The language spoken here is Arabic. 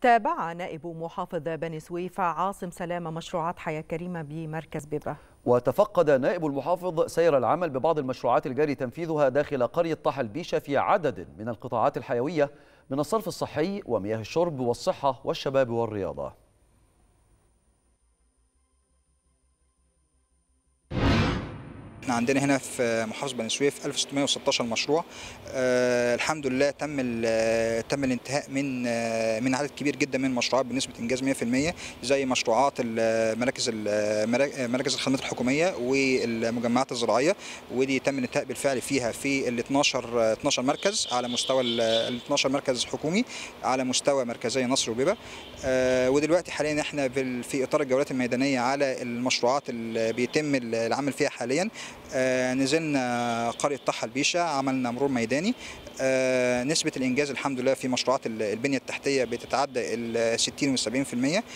تابع نائب محافظ بني سويف عاصم سلامة مشروعات حياة كريمة بمركز بيبة وتفقد نائب المحافظ سير العمل ببعض المشروعات الجاري تنفيذها داخل قرية طه البيشة في عدد من القطاعات الحيوية من الصرف الصحي ومياه الشرب والصحة والشباب والرياضة احنا عندنا هنا في محافظه بني سويف 1616 مشروع أه الحمد لله تم تم الانتهاء من آه، من عدد كبير جدا من المشروعات بنسبه انجاز 100% زي مشروعات المراكز مراكز الخدمات الحكوميه والمجمعات الزراعيه ودي تم الانتهاء بالفعل فيها في ال 12 12 مركز على مستوى ال 12 مركز حكومي على مستوى مركزي نصر وبيبه أه ودلوقتي حاليا احنا في اطار الجولات الميدانيه على المشروعات اللي بيتم العمل فيها حاليا آه، نزلنا قرية طحه البيشة عملنا مرور ميداني آه، نسبة الإنجاز الحمد لله في مشروعات البنية التحتية بتتعدى ال 60 في 70%